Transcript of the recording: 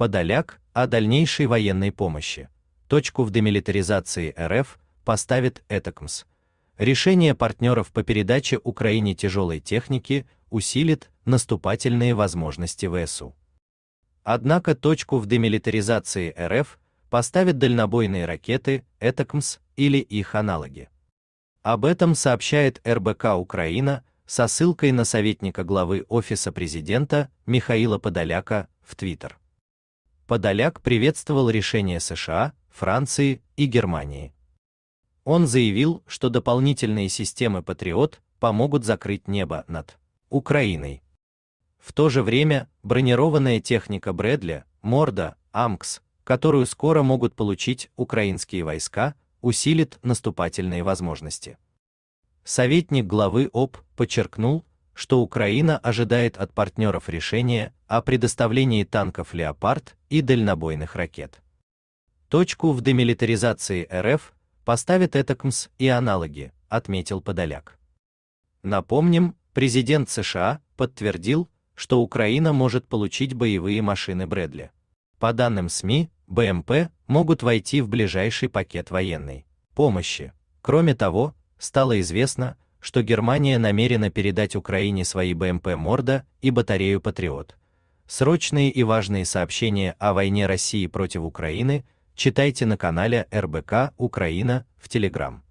Подоляк о дальнейшей военной помощи. Точку в демилитаризации РФ поставит ЭТКМС. Решение партнеров по передаче Украине тяжелой техники усилит наступательные возможности ВСУ. Однако точку в демилитаризации РФ поставят дальнобойные ракеты ЭТКМС или их аналоги. Об этом сообщает РБК Украина со ссылкой на советника главы Офиса президента Михаила Подоляка в Твиттер. Подоляк приветствовал решение США, Франции и Германии. Он заявил, что дополнительные системы «Патриот» помогут закрыть небо над Украиной. В то же время бронированная техника Брэдли, Морда, Амкс, которую скоро могут получить украинские войска, усилит наступательные возможности. Советник главы ОП подчеркнул, что Украина ожидает от партнеров решения о предоставлении танков «Леопард» и дальнобойных ракет. Точку в демилитаризации РФ поставит ЭТОКМС и аналоги, отметил Подоляк. Напомним, президент США подтвердил, что Украина может получить боевые машины Брэдли. По данным СМИ, БМП могут войти в ближайший пакет военной помощи. Кроме того, стало известно, что Германия намерена передать Украине свои БМП «Морда» и батарею «Патриот». Срочные и важные сообщения о войне России против Украины читайте на канале РБК «Украина» в Телеграм.